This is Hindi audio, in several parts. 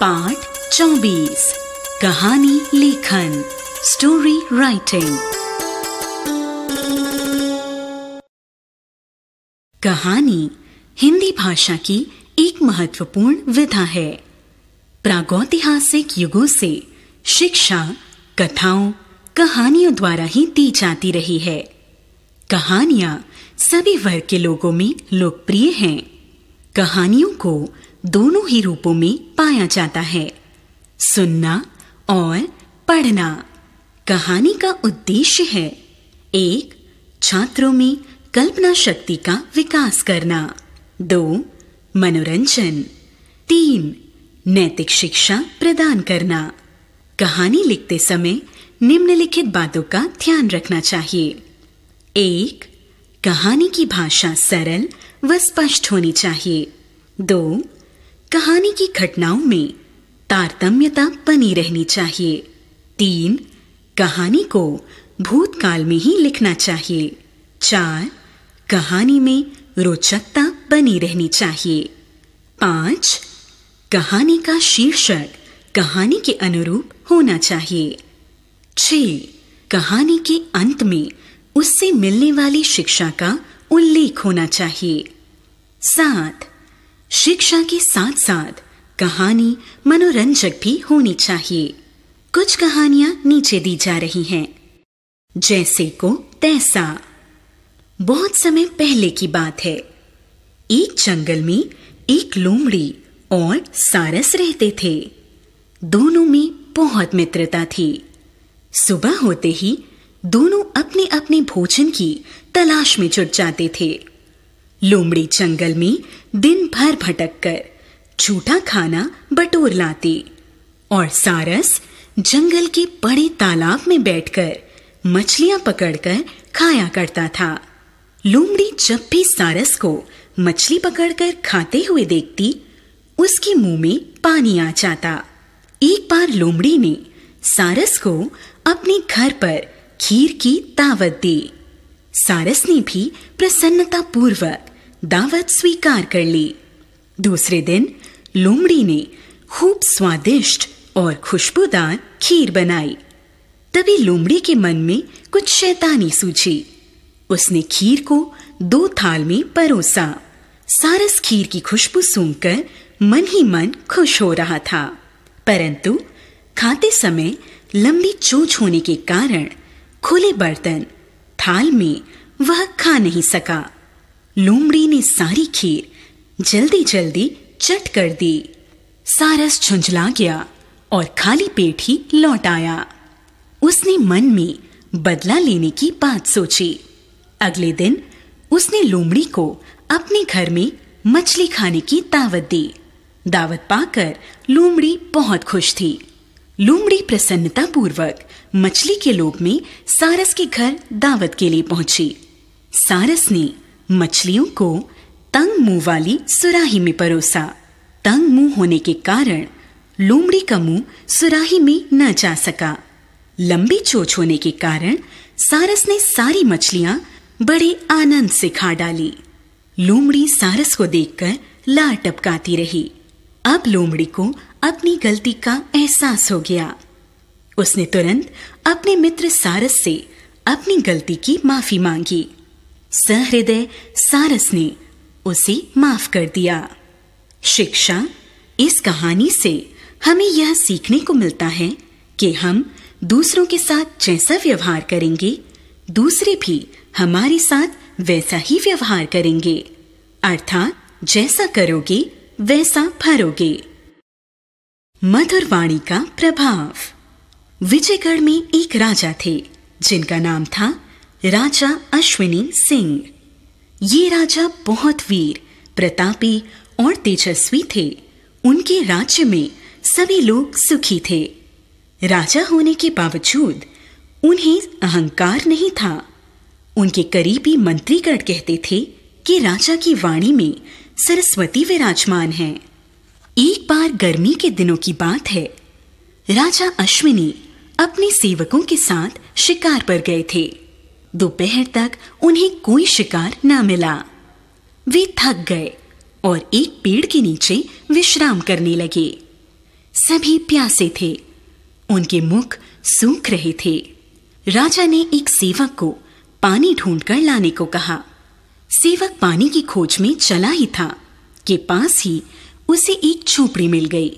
पाठ चौबीस कहानी लेखन स्टोरी राइटिंग कहानी हिंदी भाषा की एक महत्वपूर्ण विधा है प्रागौतिहासिक युगों से शिक्षा कथाओं कहानियों द्वारा ही दी जाती रही है कहानियां सभी वर्ग के लोगों में लोकप्रिय हैं कहानियों को दोनों ही रूपों में पाया जाता है सुनना और पढ़ना कहानी का उद्देश्य है एक छात्रों में कल्पना शक्ति का विकास करना दो मनोरंजन तीन नैतिक शिक्षा प्रदान करना कहानी लिखते समय निम्नलिखित बातों का ध्यान रखना चाहिए एक कहानी की भाषा सरल व स्पष्ट होनी चाहिए दो कहानी की घटनाओं में तारतम्यता बनी रहनी चाहिए तीन कहानी को भूतकाल में ही लिखना चाहिए चार कहानी में रोचकता बनी रहनी चाहिए पांच कहानी का शीर्षक कहानी के अनुरूप होना चाहिए छ कहानी के अंत में उससे मिलने वाली शिक्षा का उल्लेख होना चाहिए सात शिक्षा के साथ साथ कहानी मनोरंजक भी होनी चाहिए कुछ कहानियां नीचे दी जा रही हैं जैसे को तैसा बहुत समय पहले की बात है एक जंगल में एक लोमड़ी और सारस रहते थे दोनों में बहुत मित्रता थी सुबह होते ही दोनों अपने अपने भोजन की तलाश में जुट जाते थे लोमड़ी जंगल में दिन भर भटक कर झूठा खाना बटोर लाती और सारस जंगल के बड़े तालाब में बैठकर मछलियां पकड़कर खाया करता था लोमड़ी जब भी सारस को मछली पकड़कर खाते हुए देखती उसके मुंह में पानी आ जाता एक बार लोमड़ी ने सारस को अपने घर पर खीर की दावत दी सारस ने भी प्रसन्नता पूर्वक दावत स्वीकार कर ली दूसरे दिन लोमड़ी ने खूब स्वादिष्ट और खुशबूदार खीर बनाई तभी लोमड़ी के मन में कुछ शैतानी सूझी उसने खीर को दो थाल में परोसा सारस खीर की खुशबू सूंघकर मन ही मन खुश हो रहा था परंतु खाते समय लंबी चोच होने के कारण खुले बर्तन थाल में वह खा नहीं सका लोमड़ी ने सारी खीर जल्दी जल्दी चट कर दी सारस झुंझला गया और खाली पेट ही लौट आया उसने मन में बदला लेने की बात सोची अगले दिन उसने लोमड़ी को अपने घर में मछली खाने की दावत दी दावत पाकर लोमड़ी बहुत खुश थी लोमड़ी प्रसन्नता पूर्वक मछली के लोभ में सारस के घर दावत के लिए पहुंची सारस ने मछलियों को तंग मुंह वाली सुराही में परोसा तंग मुंह होने के कारण लोमड़ी का मुंह सुराही में न जा सका लंबी चोच होने के कारण सारस ने सारी मछलियां बड़े आनंद से खा डाली लोमड़ी सारस को देखकर लार टपकाती रही अब लोमड़ी को अपनी गलती का एहसास हो गया उसने तुरंत अपने मित्र सारस से अपनी गलती की माफी मांगी सहृदय सारस ने उसे माफ कर दिया शिक्षा इस कहानी से हमें यह सीखने को मिलता है कि हम दूसरों के साथ जैसा व्यवहार करेंगे दूसरे भी हमारे साथ वैसा ही व्यवहार करेंगे अर्थात जैसा करोगे वैसा भरोगे मधुर वाणी का प्रभाव विजयगढ़ में एक राजा थे जिनका नाम था राजा अश्विनी सिंह ये राजा बहुत वीर प्रतापी और तेजस्वी थे उनके राज्य में सभी लोग सुखी थे राजा होने के बावजूद उन्हें अहंकार नहीं था उनके करीबी मंत्रीगण कहते थे कि राजा की वाणी में सरस्वती विराजमान है एक बार गर्मी के दिनों की बात है राजा अश्विनी अपने सेवकों के साथ शिकार पर गए थे दोपहर तक उन्हें कोई शिकार न मिला वे थक गए और एक पेड़ के नीचे विश्राम करने लगे सभी प्यासे थे उनके मुख सूख रहे थे राजा ने एक सेवक को पानी ढूंढकर लाने को कहा सेवक पानी की खोज में चला ही था के पास ही उसे एक झोपड़ी मिल गई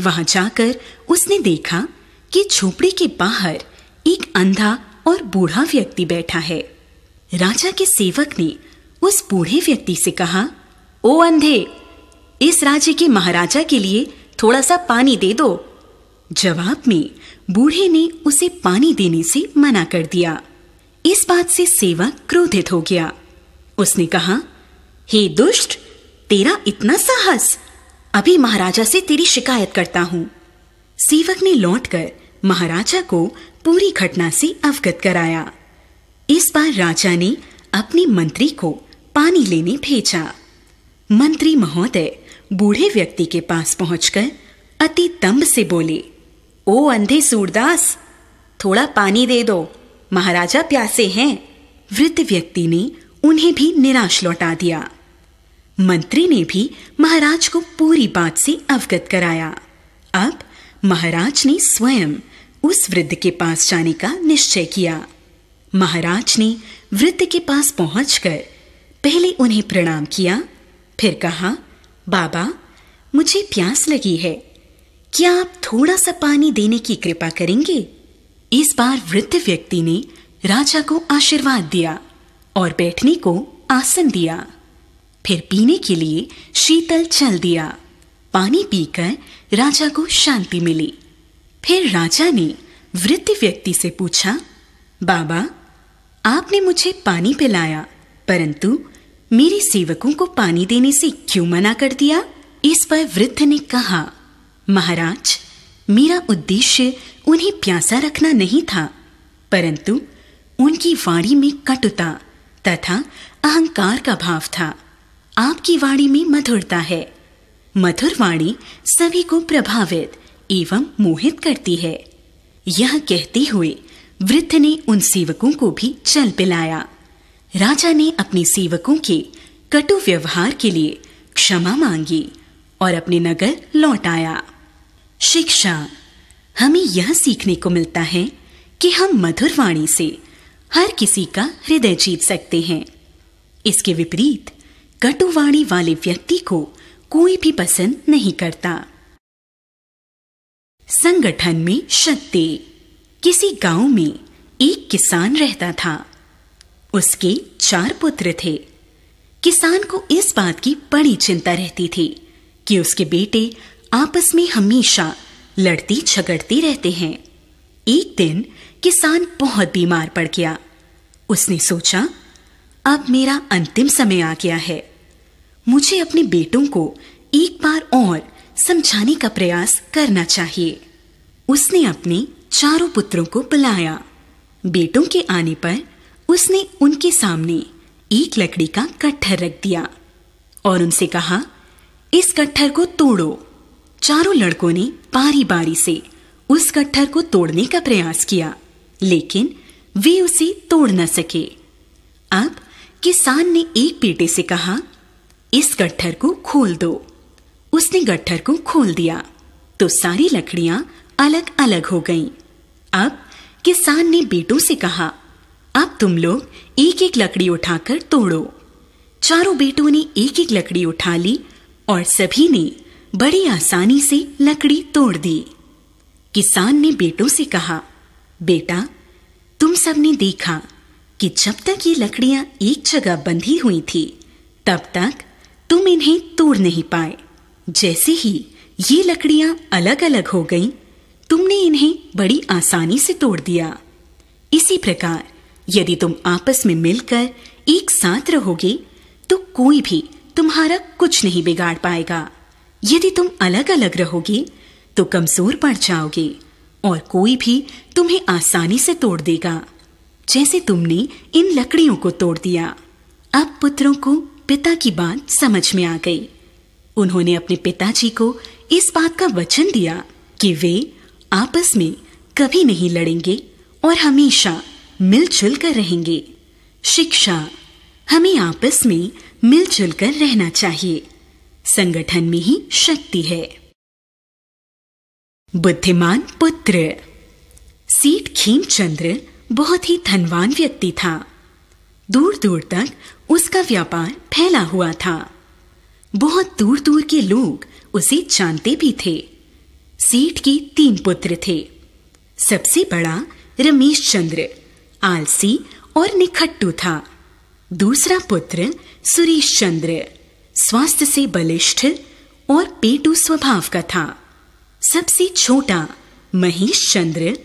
वहां जाकर उसने देखा कि झोपड़ी के बाहर एक अंधा और बूढ़ा व्यक्ति बैठा है राजा के सेवक ने उस बूढ़े व्यक्ति से कहा ओ अंधे इस राज्य के महाराजा के लिए थोड़ा सा पानी दे दो जवाब में बूढ़े ने उसे पानी देने से मना कर दिया इस बात से सेवक क्रोधित हो गया उसने कहा हे दुष्ट तेरा इतना साहस अभी महाराजा से तेरी शिकायत करता हूं सेवक ने लौटकर महाराजा को पूरी घटना से अवगत कराया इस बार राजा ने अपने मंत्री को पानी लेने भेजा मंत्री महोदय बूढ़े व्यक्ति के पास पहुंचकर अति तंब से बोले ओ अंधे सूरदास थोड़ा पानी दे दो महाराजा प्यासे हैं वृद्ध व्यक्ति ने उन्हें भी निराश लौटा दिया मंत्री ने भी महाराज को पूरी बात से अवगत कराया अब महाराज ने स्वयं उस वृद्ध के पास जाने का निश्चय किया महाराज ने वृद्ध के पास पहुंचकर पहले उन्हें प्रणाम किया फिर कहा बाबा मुझे प्यास लगी है क्या आप थोड़ा सा पानी देने की कृपा करेंगे इस बार वृद्ध व्यक्ति ने राजा को आशीर्वाद दिया और बैठने को आसन दिया फिर पीने के लिए शीतल चल दिया पानी पीकर राजा को शांति मिली फिर राजा ने वृद्ध व्यक्ति से पूछा बाबा आपने मुझे पानी पिलाया परंतु मेरे सेवकों को पानी देने से क्यों मना कर दिया इस पर वृद्ध ने कहा महाराज मेरा उद्देश्य उन्हें प्यासा रखना नहीं था परंतु उनकी वाणी में कटुता तथा अहंकार का भाव था आपकी वाणी में मधुरता है मधुर वाणी सभी को प्रभावित एवं मोहित करती है यह कहते हुए वृद्ध ने उन सेवकों को भी चल पिलाया राजा ने अपने सेवकों के कटु व्यवहार के लिए क्षमा मांगी और अपने नगर लौट आया शिक्षा हमें यह सीखने को मिलता है कि हम मधुर वाणी से हर किसी का हृदय जीत सकते हैं इसके विपरीत कटुवाणी वाले व्यक्ति को कोई भी पसंद नहीं करता संगठन में शक्ति किसी गांव में एक किसान रहता था उसके चार पुत्र थे किसान को इस बात की बड़ी चिंता रहती थी कि उसके बेटे आपस में हमेशा लड़ती झगड़ती रहते हैं एक दिन किसान बहुत बीमार पड़ गया उसने सोचा अब मेरा अंतिम समय आ गया है मुझे अपने बेटों को एक बार और समझाने का प्रयास करना चाहिए उसने अपने चारों पुत्रों को बुलाया बेटों के आने पर उसने उनके सामने एक लकड़ी का कट्ठर रख दिया और उनसे कहा इस कट्ठर को तोड़ो चारों लड़कों ने बारी बारी से उस कट्ठर को तोड़ने का प्रयास किया लेकिन वे उसे तोड़ न सके अब किसान ने एक बेटे से कहा इस कट्ठर को खोल दो उसने गट्ठर को खोल दिया तो सारी लकड़ियां अलग अलग हो गईं। अब किसान ने बेटों से कहा अब तुम लोग एक एक लकड़ी उठाकर तोड़ो चारों बेटों ने एक एक लकड़ी उठा ली और सभी ने बड़ी आसानी से लकड़ी तोड़ दी किसान ने बेटों से कहा बेटा तुम सबने देखा कि जब तक ये लकड़ियां एक जगह बंधी हुई थी तब तक तुम इन्हें तोड़ नहीं पाए जैसे ही ये लकड़ियां अलग अलग हो गईं, तुमने इन्हें बड़ी आसानी से तोड़ दिया इसी प्रकार यदि तुम आपस में मिलकर एक साथ रहोगे तो कोई भी तुम्हारा कुछ नहीं बिगाड़ पाएगा यदि तुम अलग अलग रहोगे तो कमजोर पड़ जाओगे और कोई भी तुम्हें आसानी से तोड़ देगा जैसे तुमने इन लकड़ियों को तोड़ दिया अब पुत्रों को पिता की बात समझ में आ गई उन्होंने अपने पिताजी को इस बात का वचन दिया कि वे आपस में कभी नहीं लड़ेंगे और हमेशा मिलजुल कर रहेंगे शिक्षा हमें आपस में मिलजुल कर रहना चाहिए संगठन में ही शक्ति है बुद्धिमान पुत्र सीट चंद्र बहुत ही धनवान व्यक्ति था दूर दूर तक उसका व्यापार फैला हुआ था बहुत दूर दूर के लोग उसे जानते भी थे सेठ के तीन पुत्र थे सबसे बड़ा रमेश चंद्र आलसी और निखट्टू था दूसरा पुत्र सुरेश चंद्र स्वास्थ्य से बलिष्ठ और पेटू स्वभाव का था सबसे छोटा महेश चंद्र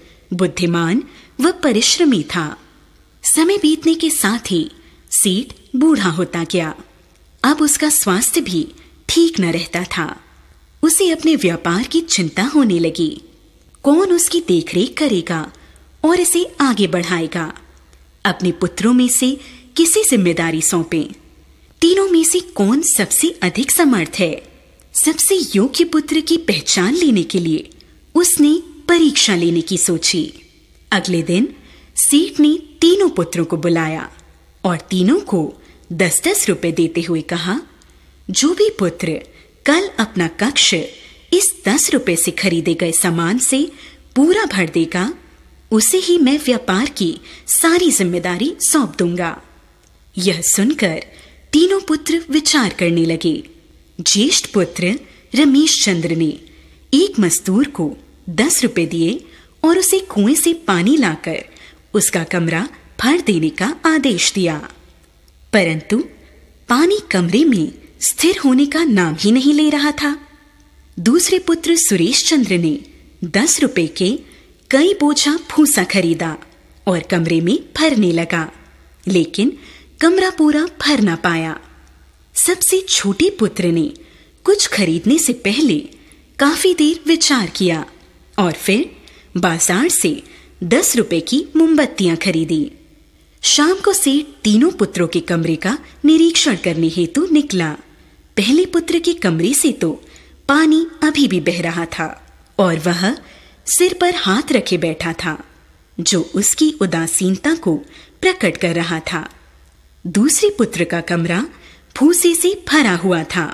बुद्धिमान व परिश्रमी था समय बीतने के साथ ही सीट बूढ़ा होता गया अब उसका स्वास्थ्य भी ठीक न रहता था उसे अपने व्यापार की चिंता होने लगी कौन उसकी देखरेख करेगा और इसे आगे बढ़ाएगा अपने पुत्रों में से किसी जिम्मेदारी सौंपे तीनों में से कौन सबसे अधिक समर्थ है सबसे योग्य पुत्र की पहचान लेने के लिए उसने परीक्षा लेने की सोची अगले दिन सेठ ने तीनों पुत्रों को बुलाया और तीनों को दस दस रुपए देते हुए कहा जो भी पुत्र कल अपना कक्ष इस दस रुपए से खरीदे गए सामान से पूरा भर देगा उसे ही मैं व्यापार की सारी जिम्मेदारी सौंप दूंगा यह सुनकर तीनों पुत्र विचार करने लगे ज्येष्ठ पुत्र रमेश चंद्र ने एक मजदूर को दस रुपए दिए और उसे कुएं से पानी लाकर उसका कमरा भर देने का आदेश दिया परंतु पानी कमरे में स्थिर होने का नाम ही नहीं ले रहा था दूसरे पुत्र सुरेश चंद्र ने दस रुपए के कई बोझा भूसा खरीदा और कमरे में भरने लगा लेकिन कमरा पूरा भर ना पाया सबसे छोटे पुत्र ने कुछ खरीदने से पहले काफी देर विचार किया और फिर बाजार से दस रुपए की मोमबत्तियां खरीदी शाम को सेठ तीनों पुत्रों के कमरे का निरीक्षण करने हेतु निकला पहले पुत्र के कमरे से तो पानी अभी भी बह रहा था और वह सिर पर हाथ रखे बैठा था जो उसकी उदासीनता को प्रकट कर रहा था दूसरे पुत्र का कमरा भूसे से भरा हुआ था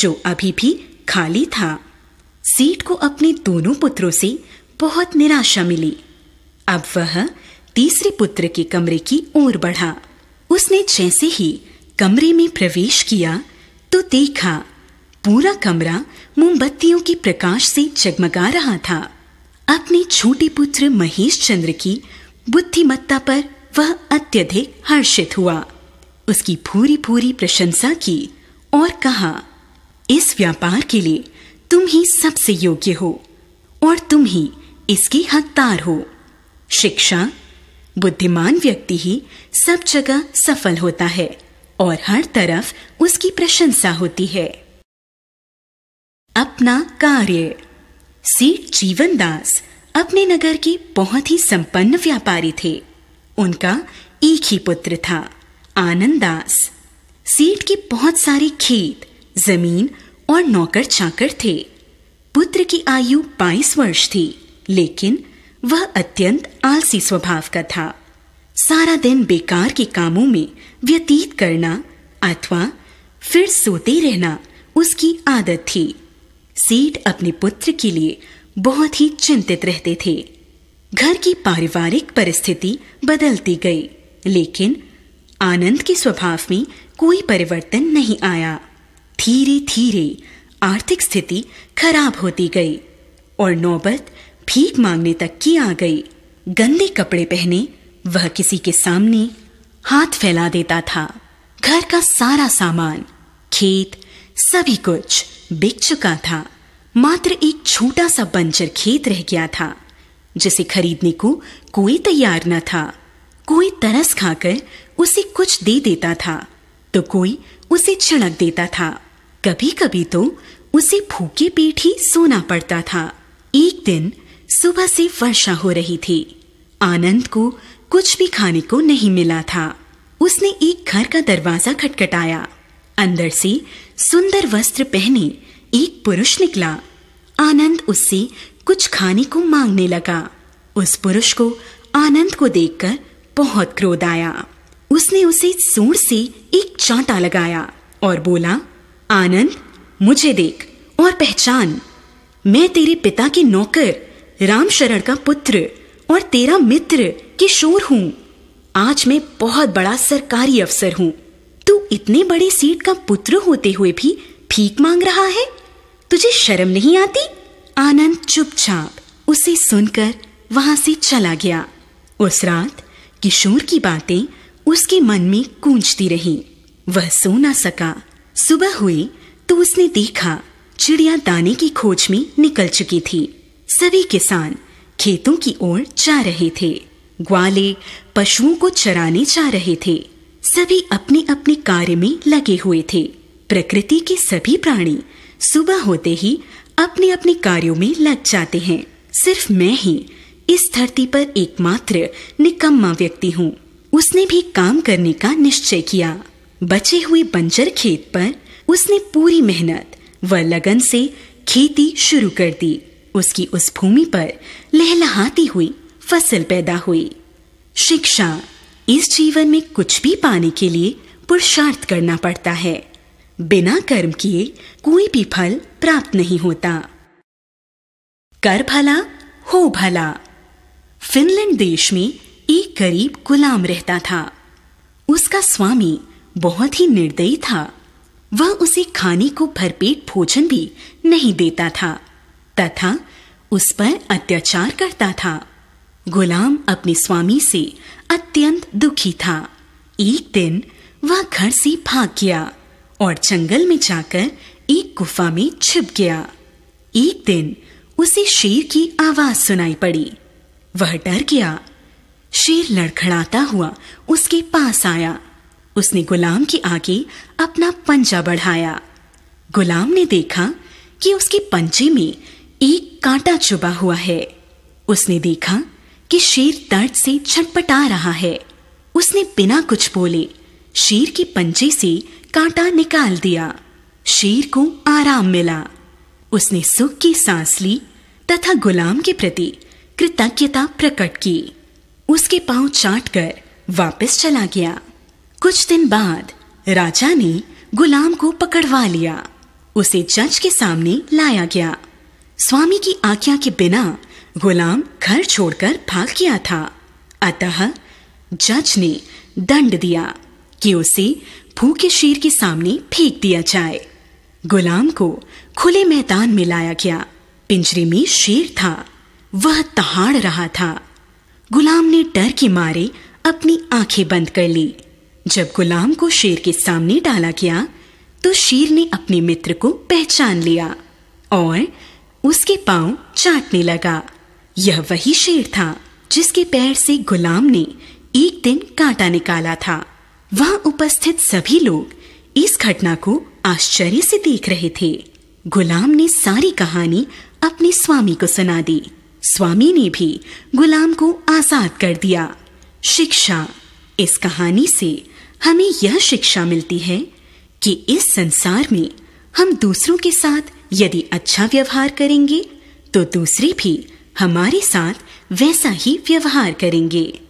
जो अभी भी खाली था सीट को अपने दोनों पुत्रों से बहुत निराशा मिली अब वह तीसरे पुत्र के कमरे की ओर बढ़ा उसने जैसे ही कमरे में प्रवेश किया तो देखा पूरा कमरा मोमबत्तियों के प्रकाश से जगमगा रहा था अपने छोटे पुत्र महेश चंद्र की बुद्धिमत्ता पर वह अत्यधिक हर्षित हुआ उसकी पूरी पूरी प्रशंसा की और कहा इस व्यापार के लिए तुम ही सबसे योग्य हो और तुम ही इसके हकदार हो शिक्षा बुद्धिमान व्यक्ति ही सब जगह सफल होता है और हर तरफ उसकी प्रशंसा होती है अपना कार्य सीट जीवनदास अपने नगर के बहुत ही संपन्न व्यापारी थे उनका एक ही पुत्र था आनंद दास सीट के बहुत सारे खेत जमीन और नौकर चाकर थे पुत्र की आयु 22 वर्ष थी लेकिन वह अत्यंत आलसी स्वभाव का था सारा दिन बेकार के कामों में व्यतीत करना अथवा फिर सोते रहना उसकी आदत थी सेठ अपने पुत्र के लिए बहुत ही चिंतित रहते थे घर की पारिवारिक परिस्थिति बदलती गई लेकिन आनंद के स्वभाव में कोई परिवर्तन नहीं आया धीरे धीरे आर्थिक स्थिति खराब होती गई और नौबत भीख मांगने तक की आ गई गंदे कपड़े पहने वह किसी के सामने हाथ फैला देता था घर का सारा सामान खेत सभी कुछ बिक चुका था मात्र एक छोटा सा बंजर खेत रह गया था जिसे खरीदने को कोई तैयार न था कोई तरस खाकर उसे कुछ दे देता था तो कोई उसे छिड़क देता था कभी कभी तो उसे भूखे पेट ही सोना पड़ता था एक दिन सुबह से वर्षा हो रही थी आनंद को कुछ भी खाने को नहीं मिला था उसने एक घर का दरवाजा खटखटाया अंदर से सुंदर वस्त्र पहने एक पुरुष निकला आनंद उससे कुछ खाने को मांगने लगा उस पुरुष को आनंद को देखकर बहुत क्रोध आया उसने उसे सूर से एक चांटा लगाया और बोला आनंद मुझे देख और पहचान मैं तेरे पिता की नौकर राम शरण का पुत्र और तेरा मित्र किशोर हूँ आज मैं बहुत बड़ा सरकारी अफसर हूँ तू इतने बड़े सीट का पुत्र होते हुए भी भीख मांग रहा है तुझे शर्म नहीं आती आनंद चुपचाप उसे सुनकर वहां से चला गया उस रात किशोर की बातें उसके मन में कूंजती रही वह सो ना सका सुबह हुई तो उसने देखा चिड़िया दाने की खोज में निकल चुकी थी सभी किसान खेतों की ओर जा रहे थे ग्वाले पशुओं को चराने जा रहे थे सभी अपने अपने कार्य में लगे हुए थे प्रकृति के सभी प्राणी सुबह होते ही अपने अपने कार्यों में लग जाते हैं सिर्फ मैं ही इस धरती पर एकमात्र निकम्मा व्यक्ति हूँ उसने भी काम करने का निश्चय किया बचे हुए बंजर खेत पर उसने पूरी मेहनत व लगन से खेती शुरू कर दी उसकी उस भूमि पर लहलहाती हुई फसल पैदा हुई शिक्षा इस जीवन में कुछ भी पाने के लिए पुरुषार्थ करना पड़ता है बिना कर्म किए कोई भी फल प्राप्त नहीं होता कर भला हो भला फिनलैंड देश में एक गरीब गुलाम रहता था उसका स्वामी बहुत ही निर्दयी था वह उसे खाने को भरपेट भोजन भी नहीं देता था तथा उस पर अत्याचार करता था गुलाम अपने स्वामी से अत्यंत दुखी था एक दिन वह घर से भाग गया और जंगल में जाकर एक गुफा में छिप गया एक दिन उसे शेर की आवाज सुनाई पड़ी वह डर गया शेर लड़खड़ाता हुआ उसके पास आया उसने गुलाम के आगे अपना पंजा बढ़ाया गुलाम ने देखा कि उसके पंजे में एक कांटा चुबा हुआ है उसने देखा कि शेर दर्द से छटपटा रहा है उसने बिना कुछ बोले शेर के पंजे से कांटा निकाल दिया शेर को आराम मिला उसने सुख की सांस ली तथा गुलाम के प्रति कृतज्ञता प्रकट की उसके पांव चाटकर वापस चला गया कुछ दिन बाद राजा ने गुलाम को पकड़वा लिया उसे जज के सामने लाया गया स्वामी की आज्ञा के बिना गुलाम घर छोड़कर भाग गया था अतः जज ने दंड दिया कि उसे भूखे शेर के सामने फेंक दिया जाए गुलाम को खुले मैदान में लाया गया पिंजरे में शेर था वह तहाड़ रहा था गुलाम ने डर के मारे अपनी आंखें बंद कर ली जब गुलाम को शेर के सामने डाला गया तो शेर ने अपने मित्र को पहचान लिया और उसके पांव चाटने लगा यह वही शेर था जिसके पैर से गुलाम ने एक दिन कांटा निकाला था वहां उपस्थित सभी लोग इस घटना को आश्चर्य से देख रहे थे गुलाम ने सारी कहानी अपने स्वामी को सुना दी स्वामी ने भी गुलाम को आजाद कर दिया शिक्षा इस कहानी से हमें यह शिक्षा मिलती है कि इस संसार में हम दूसरों के साथ यदि अच्छा व्यवहार करेंगे तो दूसरे भी हमारे साथ वैसा ही व्यवहार करेंगे